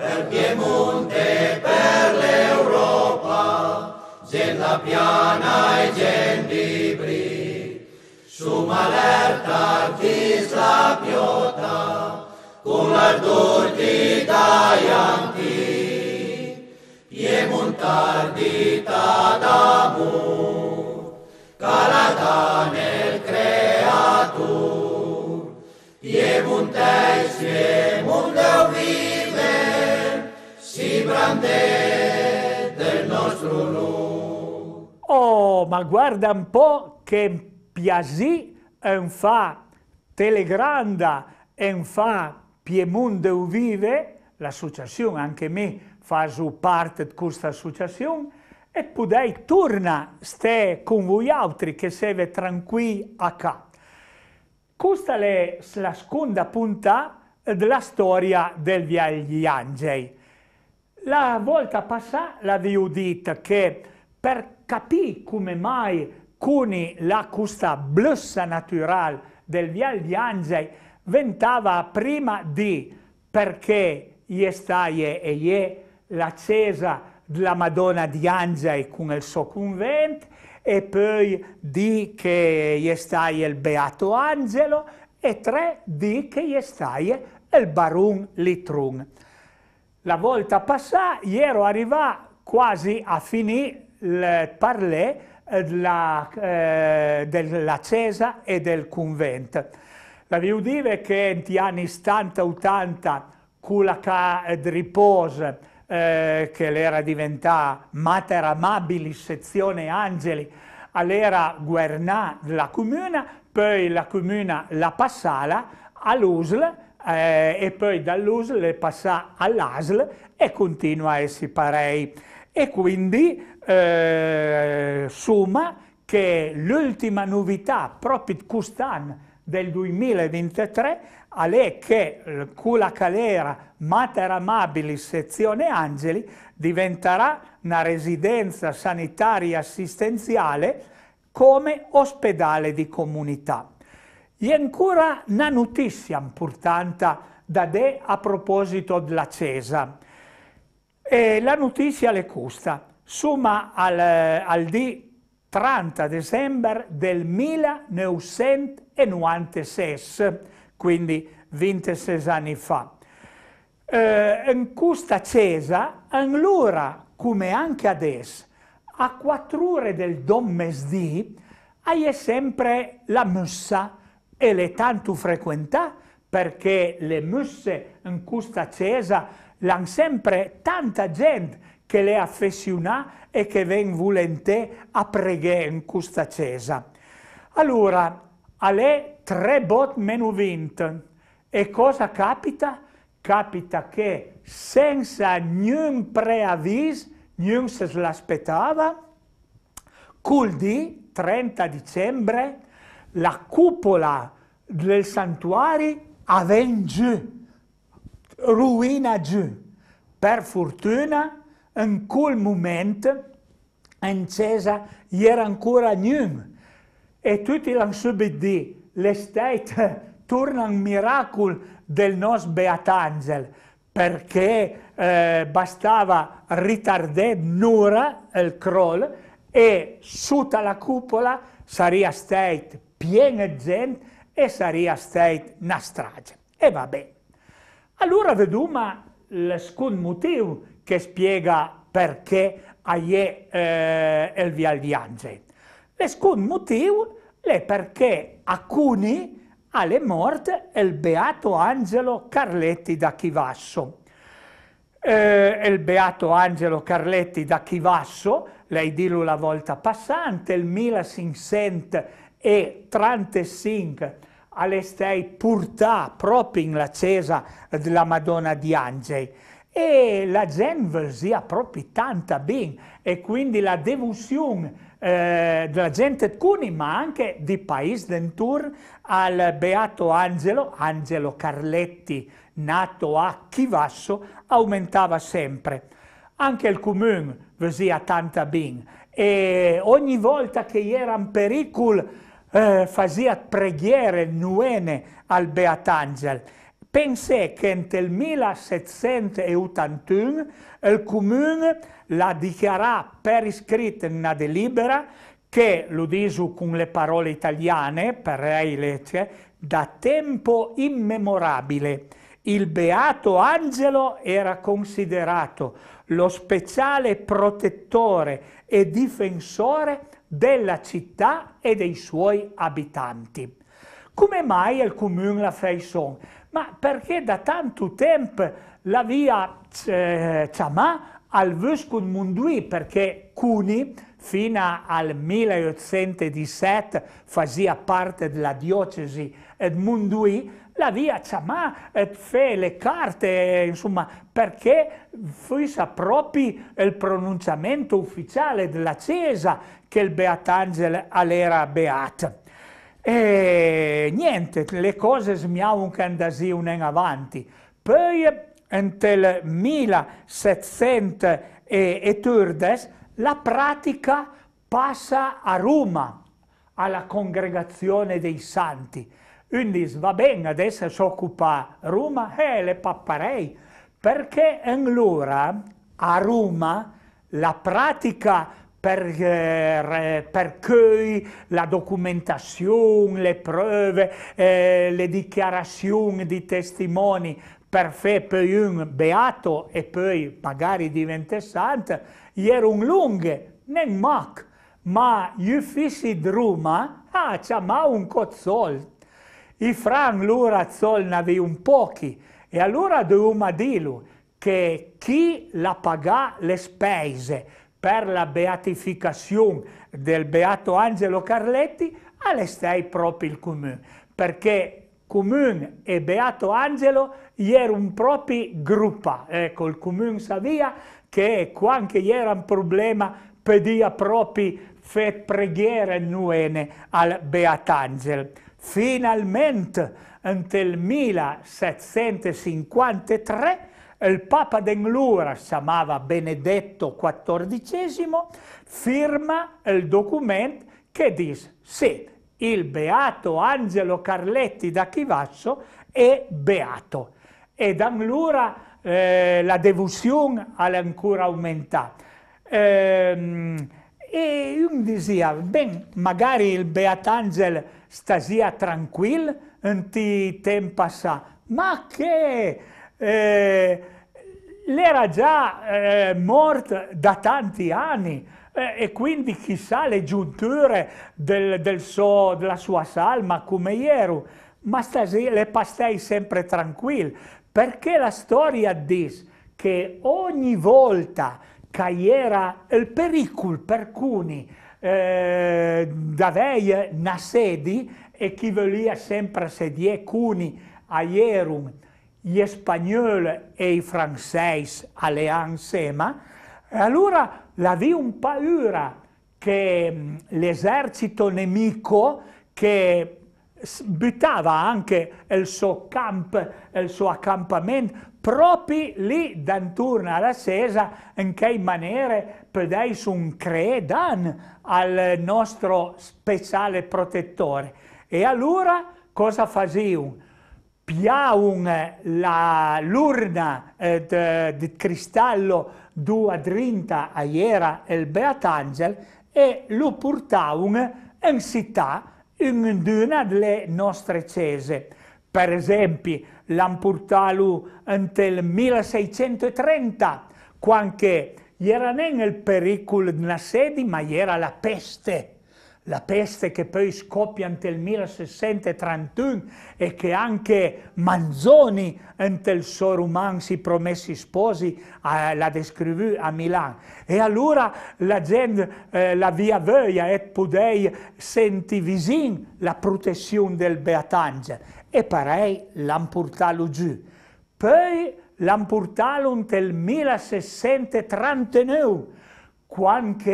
per Piemonte, per l'Europa, gent la piana i gent d'Ibri. Som alerta fins la piota, con l'ardor di Daianti, Piemontar di Tadamur, Calata nel Creatur, Piemonteis fiel, grande del nostro Lu. Oh, ma guarda un po' che Piasi en fa Telegranda en fa Piemonte vive, l'associazione, anche me faccio parte di questa associazione, e pudei torna ste con voi altri che siete tranquilli a casa. Questa è la seconda punta della storia del Via agli Angeli. La volta passata l'avevo detto che per capire come mai con la custa blossa naturale del Vial di Angei ventava prima di perché è staie e è l'accesa della Madonna di Angei con il suo convento e poi di che è staie il Beato Angelo e tre di che è staie il Barun Litrun. La volta passata ero arrivato quasi a finire il parlé della, eh, eh della Cesa e del convento. La devo dire che negli anni 70-80 con la eh, riposo eh, che l'era diventata Mater Amabili sezione Angeli all'era guernà della comuna, poi la comuna la passala all'USL eh, e poi dall'USL passa all'ASL e continua a essere parei. E quindi eh, summa che l'ultima novità proprio quest'anno del 2023 è che con eh, la calera Mater Amabili sezione Angeli diventerà una residenza sanitaria assistenziale come ospedale di comunità. E ancora una notizia importante da te a proposito della Cesa. E la notizia è questa. Somma al, al di 30 dicembre del 1996, quindi 26 anni fa. Eh, in questa Cesa, allora come anche adesso, a quattro ore del dommesdì, hai sempre la messa e le tanto frequentà perché le musse in questa chiesa l'hanno sempre tanta gente che le affessiona e che ven volente a pregare in questa chiesa. Allora, alle tre bot meno vinte, e cosa capita? Capita che senza nessun preavviso, nessuno se l'aspettava, col di 30 dicembre la cupola del santuario giù, ruina giù. Per fortuna, in quel momento, in Cesa era ancora niente. E tutti l'hanno subito detto, l'estate torna un miracolo del nostro Beatangel, perché eh, bastava ritardare un'ora il crollo e sotto la cupola sarebbe stato piena gente e sarebbe stata una strage. E va bene. Allora vediamo il motivo che spiega perché hai eh, il via di Angeli. Il motivo è perché alcuni alle morte il beato Angelo Carletti da Chivasso. Eh, il beato Angelo Carletti da Chivasso, lei dillo la volta passante, il 1500 e Trante Singh all'estei purtà proprio in la l'accesa della Madonna di Angei e la gente si proprio tanta bene e quindi la devozione eh, della gente cuni ma anche di Paese d'Entour al beato Angelo, Angelo Carletti nato a Chivasso aumentava sempre. Anche il comune vi sia tanta bene e ogni volta che era un pericolo eh, fazia preghiere nuene al Beatangel. Pensé che nel 1781 il comune la dichiarò per iscritto in una delibera che, lo dico con le parole italiane, per lei legge, da tempo immemorabile il beato angelo era considerato lo speciale protettore e difensore della città e dei suoi abitanti. Come mai il comune la fa Ma perché da tanto tempo la via eh, chiamà al vescovo Mundui perché Cuni fino al 1817 faceva parte della diocesi di Mundui la via Ciamà eh, fa le carte, eh, insomma, perché fissa proprio il pronunciamento ufficiale della Cesa che il Beatangel all'era beat. E niente, le cose smiauncano che sì un in avanti. Poi, nel 1730, la pratica passa a Roma, alla congregazione dei santi. Un dice, va bene, adesso si occupa Roma, eh, le papparei, perché allora a Roma la pratica per, eh, per cui la documentazione, le prove, eh, le dichiarazioni di testimoni per fare poi un beato e poi magari diventare santo, erano lunghe, non mac, ma gli uffici di Roma ah, chiamavano un cozzolto. I fram lura solnavi un pochi e allora dovevamo dirlo che chi la pagà le spese per la beatificazione del beato Angelo Carletti alle proprio il comune, perché comune e beato Angelo era un proprio gruppo, ecco il comune sapeva che quando era un problema pedia proprio fe preghiere nuene al beatangelo. Finalmente, nel 1753, il Papa d'Englura, si chiamava Benedetto XIV, firma il documento che dice sì, il beato Angelo Carletti da Chivaccio è beato. E da allora eh, la devozione è ancora aumentata. Ehm, e io diceva, ben, magari il Beatangel stasia tranquil in ti tempo sa. Ma che... Eh, l'era già eh, morta da tanti anni eh, e quindi chissà le giunture del, del so, della sua salma come ieri, ma stasera le pastai sempre tranquilli, perché la storia dice che ogni volta che era il pericolo per alcuni eh, davei sedi e chi volia sempre sedie cuni ierum gli spagnoli e i francesi alleansema, eh, allora la vi un paura che mm, l'esercito nemico che buttava anche il suo camp, il suo accampamento proprio lì d'intorno alla sera in che maniera cui maniere un credan al nostro speciale protettore. E allora cosa facevano? Piavano l'urna eh, di cristallo due drinta a iera il Beatangel e lo portavano in città in una delle nostre cese. Per esempio, l'han portato nel 1630, quando era non il pericolo di una sede, ma era la peste. La peste che poi scoppia nel 1631 e che anche Manzoni, nel suo romanzo si Promessi Sposi, eh, la descrive a Milano. E allora la gente, eh, la via Veia, e podei senti vicino la protezione del Beatangelo e parei l'hanno giù. Poi l'hanno portato nel 1639, quando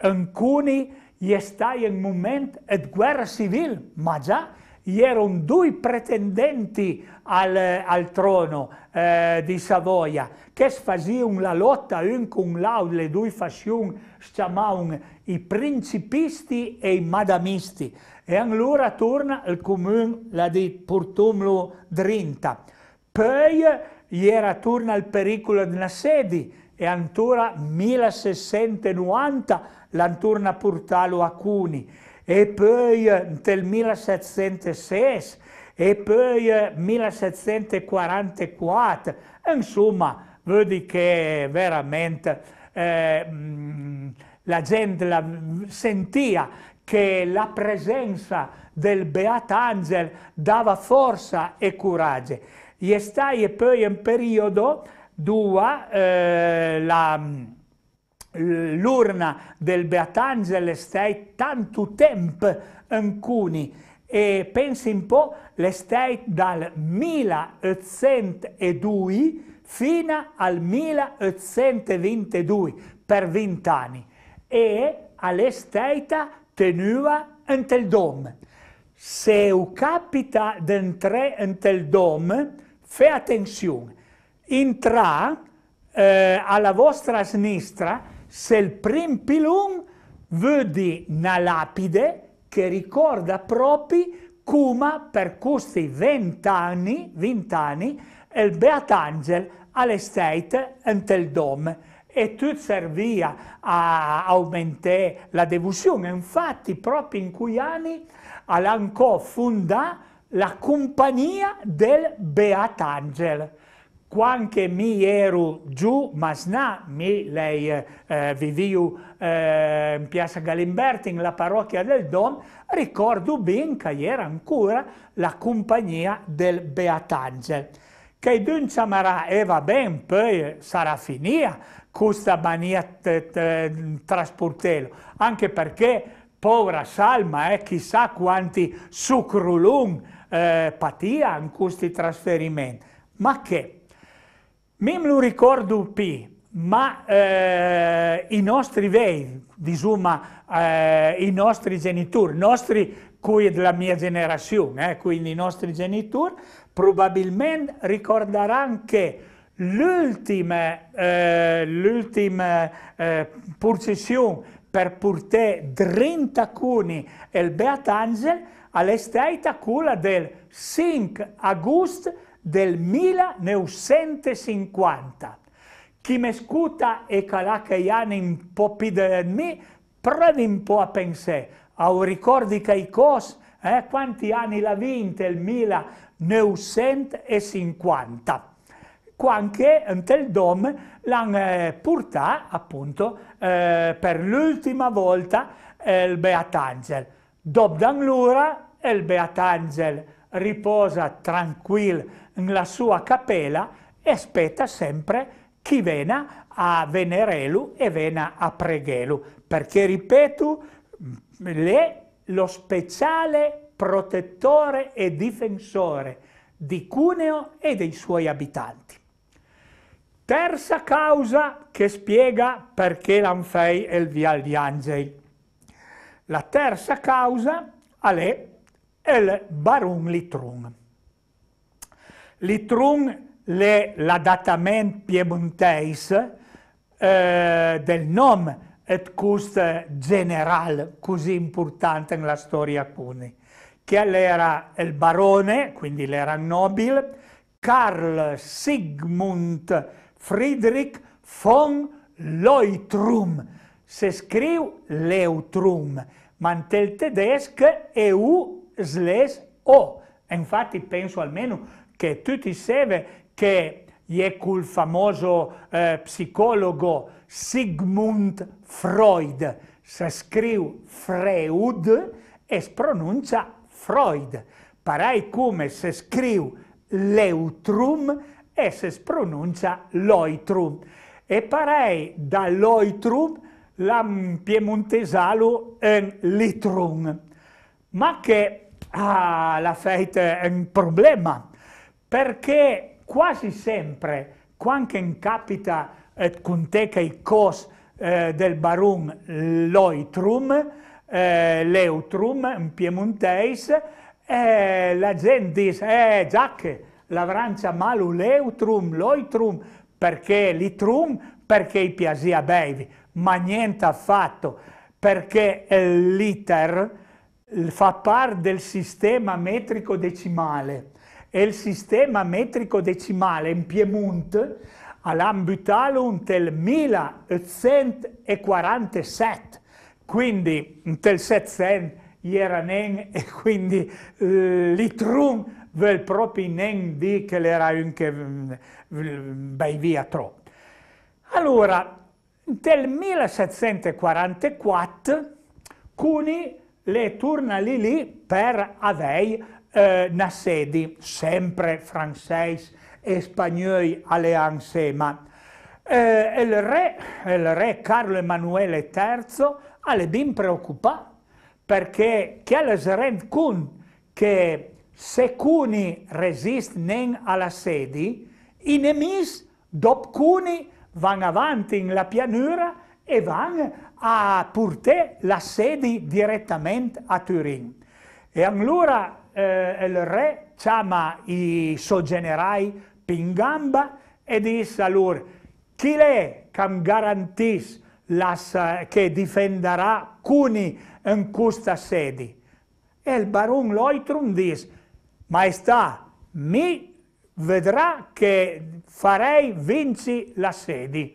ancora è stato il momento di guerra civile, ma già gli erano due pretendenti al, al trono eh, di Savoia che facevano la lotta un con l'altro, le due fazioni chiamavano i principisti e i madamisti. E allora torna il comune la di Portumlo Drinta. Poi era torna il pericolo della sedi e ancora 1690 l'antorna portalo a Cuni e poi nel eh, 1706 e poi eh, nel 1744. Insomma, vedi che veramente eh, mm, la gente la sentia che la presenza del Angel dava forza e coraggio. E stai poi in periodo dove eh, la mm, l'urna del Beatangel stai tanto tempo ancuni e pensi un po' le stai dal 1802 fino al 1822 per 20 anni e alle stata tenuta nel dom. Se capita di entrare nel dom, fai attenzione, entra eh, alla vostra sinistra se il prim pilum vedi una lapide che ricorda proprio come per questi vent'anni, vent'anni, il Beatangel all'estate nel dom e tutto serviva a aumentare la devozione. Infatti, proprio in quei anni, Alancò fondò la compagnia del Beatangel quanche mi ero giù, ma sna mi lei eh, viviu eh, in piazza Galimberti, in la parrocchia del Don, ricordo ben che era ancora la compagnia del Beatangel. Che dunque marà e va ben, poi sarà finita questa mania trasportello, anche perché, povera Salma, eh, chissà quanti sucrulum eh, patia in questi trasferimenti. Ma che Mim lo ricordo P, ma eh, i nostri vei, disuma eh, i nostri genitori, i nostri cui della mia generazione, eh, quindi i nostri genitori, probabilmente ricorderanno che l'ultima, eh, l'ultima eh, processione per portare 30 cuni e Beat Angel è stata quella del 5 agosto del 1950. Chi mi scuta e calà che gli anni un po' più di me, provi un po' a pensare, au ricordi che i cos, eh, quanti anni l'ha vinta il 1950. Qua anche nel DOM l'hanno eh, portata appunto eh, per l'ultima volta eh, il Beatangel. Dopo l'ora il Beatangel riposa tranquillo nella sua cappella e aspetta sempre chi venga a venerelu e venga a preghelu, perché, ripeto, è lo speciale protettore e difensore di Cuneo e dei suoi abitanti. Terza causa che spiega perché l'Anfei è il Vial di Angeli. La terza causa è il baron Litron. Litron è l'adattamento piemontese eh, del nome et cust generale così importante nella storia Cuni, che era il barone, quindi l'era nobile, Carl Sigmund Friedrich von Leutrum. Se scrive Leutrum, ma nel tedesco è u slash O. infatti penso almeno che tutti sapevano che è quel famoso eh, psicologo Sigmund Freud. Si scrive Freud e si pronuncia Freud. Parai come si scrive Leutrum e si pronuncia Loitrum. E parai da Loitrum la piemontesalo en Litrum. Ma che Ah, la fate è un problema, perché quasi sempre, quando capita eh, con te che i cos eh, del barun loitrum, eh, leutrum, in piemonteis, eh, la gente dice, eh, già che la Francia malu leutrum, loitrum, perché litrum, perché i piasia bevi, ma niente affatto, perché l'iter fa parte del sistema metrico decimale e il sistema metrico decimale in Piemonte all'ambitalum del 1847, quindi del 700 era nen e quindi eh, l'itrum vuol proprio nen di che era anche vai mm, via troppo. Allora, nel 1744 Cuni le torna lì lì per avere eh, nassedi, sempre francesi e spagnoli alle ansema. eh, il, re, il re Carlo Emanuele III alle ben preoccupato perché che alle rend conto che se alcuni resistono alla sedi, i nemici dopo alcuni vanno avanti in la pianura e van a portare la sede direttamente a Turin. E allora eh, il re chiama i suoi generali Pingamba e dice a allora chi è che garantisce che difenderà Cuni in questa sede? E il baron Leutrum dice maestà mi vedrà che farei vinci la sede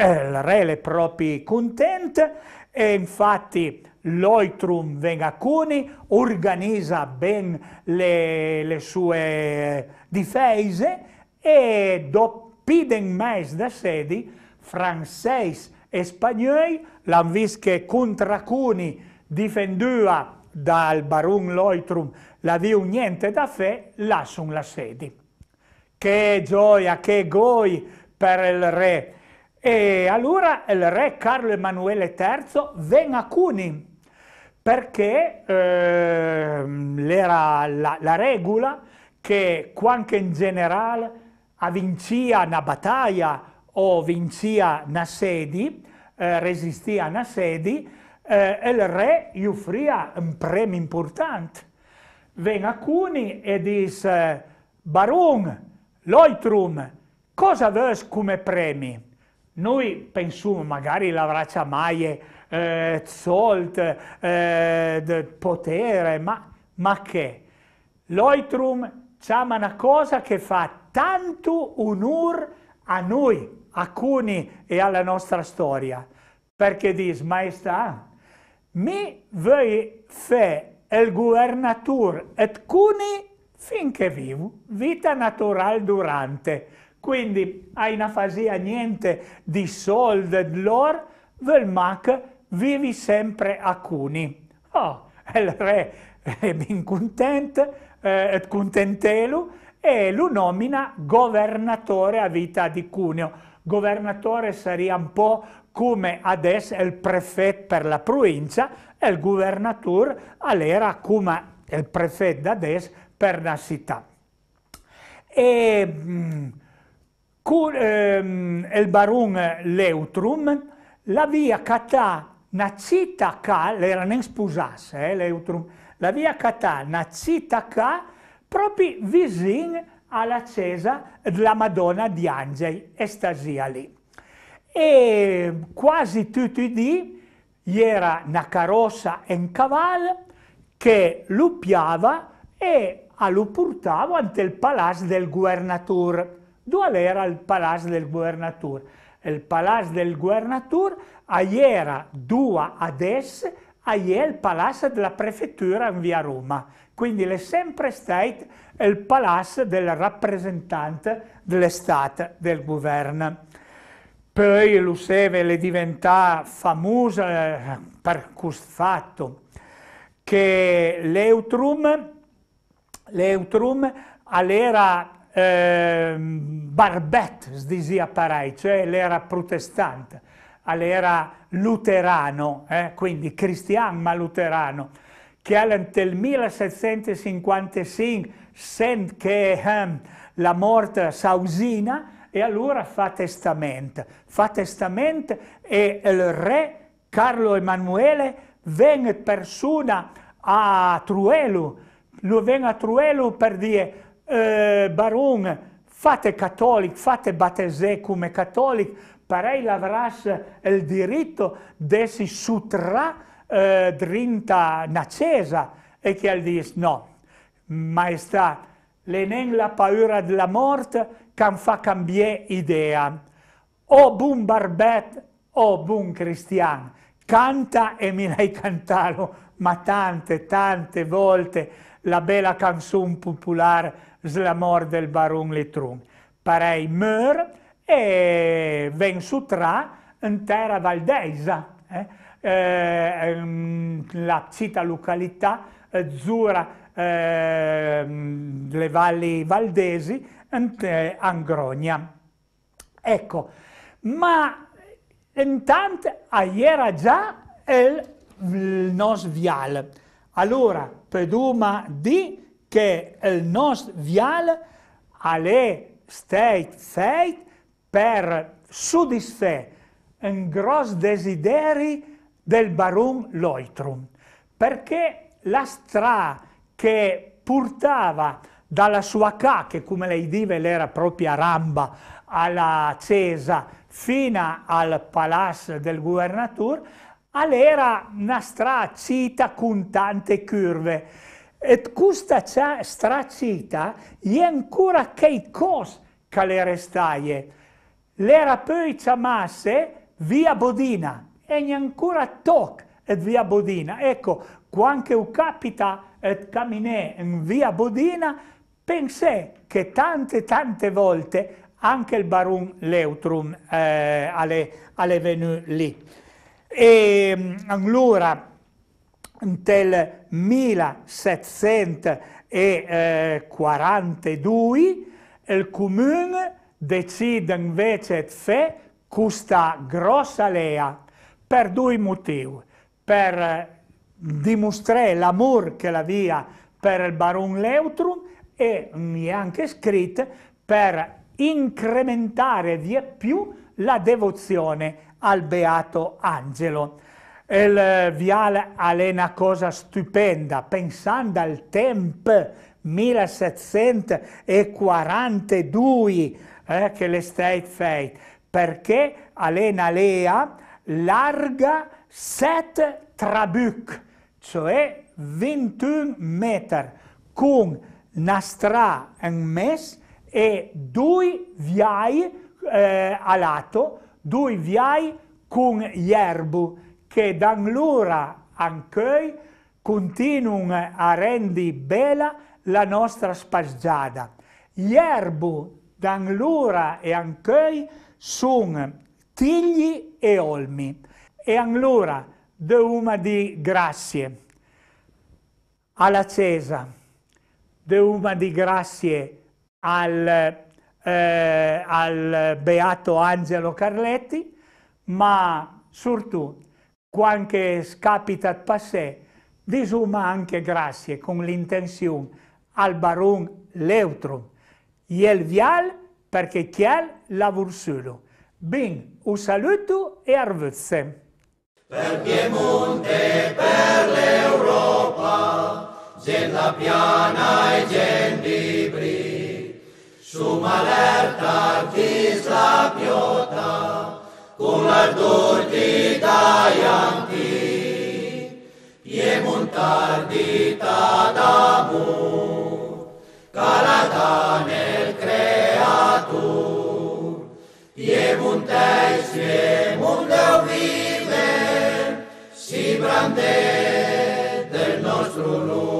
eh, il re le proprie contente e infatti l'Oitrum Vengacuni organizza ben le, le sue difese e dopo piden mais da sedi francesi e spagnoli l'hanno visto che Contracuni difendeva dal Barun Loitrum la diu niente da fe, lasciano la sedi. Che gioia, che goi per il re! E allora il re Carlo Emanuele III venne a Cuni perché eh, era la, la, regola che quando in generale vincia una battaglia o vincia una sedi, eh, resistì a una sedi, eh, il re gli offriva un premio importante. Venne a Cuni e disse, Barun, Loitrum, cosa vuoi come premio? Noi pensiamo magari la braccia maie, eh, zolt, eh, potere, ma, ma che? L'oitrum c'ha una cosa che fa tanto onore a noi, a Cuni e alla nostra storia, perché dice, maestà, mi vuoi fare il governatore et Cuni finché vivo, vita naturale durante. Quindi hai una fasia niente di sold lor, vel mac vivi sempre a cuni. Oh, il re è ben contento, eh, contentelu, e lo nomina governatore a vita di Cuneo. Governatore sarebbe un po' come adesso il prefetto per la provincia e il governatore all'era come il prefetto adesso per la città. E, mh, mm, Cur, ehm, el barun leutrum, la via catà nacita ca, l'era ne spusasse, eh, leutrum, la via catà nacita ca, proprio visin alla Cesa della Madonna di Angeli, estasia lì. E quasi tutti i dì era una carossa e un cavallo che lo piava e lo portava ante il palazzo del governatore dove era il palazzo del governatore. Il palazzo del governatore era due ad ahí è il palazzo della prefettura in via Roma. Quindi è sempre stato il palazzo del rappresentante dell'estate, del governo. Poi Lusevele diventò famosa eh, per questo fatto che l'Eutrum, l'Eutrum all'era eh, Barbet dizia parei, cioè l'era protestante, all'era luterano, eh, quindi cristiano ma luterano, che nel 1755 sente che eh, la morte sausina e allora fa testamento. Fa testamento e il re Carlo Emanuele viene persona a Truelo, lo viene a Truelo per dire eh, Baron, fate cattolico, fate battesè come cattolico, parei l'avras il diritto di si sutra eh, drinta nacesa. E che al dis, no, maestà, le nen la paura della morte che fa cambiare idea. O buon barbet, o buon cristiano, canta e mi l'hai cantato, ma tante, tante volte la bella canzone popolare baron Litrung. Parei meur e ven su tra in terra valdesa, eh? eh, ehm, la cita località eh, Zura, eh, le valli valdesi, in Angrogna. Ecco, ma intanto ah, era già il, il nos vial. Allora, peduma di che il nostro viale allait stay fait per soddisfare un grosso desiderio del barum loitrum, perché la strada che portava dalla sua ca, che come lei dive l'era propria ramba, alla Cesa fino al palazzo del governatore, all'era una strada cita con tante curve e questa stracita è ancora che cosa che le restaie. L'era poi chiamasse via Bodina e ancora toc via Bodina. Ecco, quando capita e camminè in via Bodina, pensè che tante tante volte anche il baron Leutrum eh, alle, alle venu lì. E ehm, allora nel 1742 il comune decide invece di fare questa grossa lea per due motivi. Per eh, dimostrare l'amore che l'aveva per il baron Leutrum e mi è anche scritto per incrementare via più la devozione al beato angelo il eh, viale è una cosa stupenda, pensando al tempo 1742 eh, che le state fatte, perché è una lea larga 7 trabuc, cioè 21 metri, con una strada in mes e due viai eh, a lato, due viai con erbo che da dall'ora ancora continuano a rendi bella la nostra spaggiada. da allora e ancora sono tigli e olmi. E allora, deuma di grazie alla Cesa, deuma di grazie al, eh, al beato Angelo Carletti, ma soprattutto qualche scapitat passé, disuma anche grazie con l'intenzione al baron Leutrum, il vial perché chiel lavur solo. Bin, un saluto e arvuzze. Per Piemonte, per l'Europa, gen la piana e gen libri, su malerta artis la piota, cum e la tutti daianti, piemontar di tadamu, calata nel creatur, piemontei se mundeu vive, si brande del nostru lume.